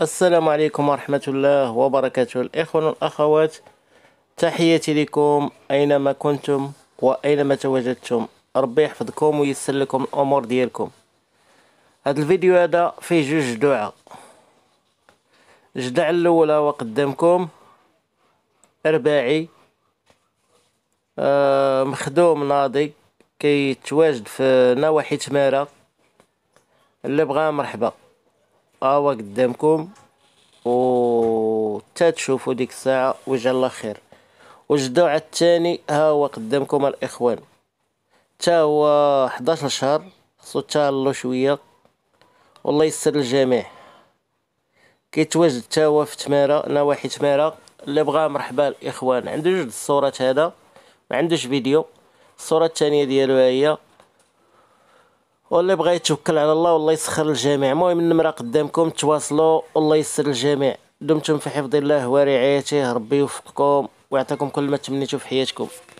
السلام عليكم ورحمة الله وبركاته الإخوة والأخوات تحياتي لكم أينما كنتم وأينما تواجدتم ربي يحفظكم ويسر لكم الأمور ديالكم هذا الفيديو هذا فيه جوج دعاء جدع الأولى وقدمكم رباعي آه مخدوم ناضي كيتواجد في نواحي تمارا اللي بغا مرحبا هو قدامكم و تا تشوفوا ديك الساعه وجه الله خير والجدوع الثاني ها هو قدامكم الاخوان تا هو 11 شهر خصو تهلو شويه والله يسر الجميع كيتواجد تا هو في تماره نواحي تماره اللي بغاه مرحبا الاخوان عنده جوج الصورات هذا ما عندوش فيديو الصوره الثانيه ديالو هي واللي بغى يتوكل على الله والله يسخر الجميع المهم النمره قدامكم تواصلوا والله يسر الجميع دمتم في حفظ الله ورعايته ربي يوفقكم ويعطيكم كل ما تمنيتو في حياتكم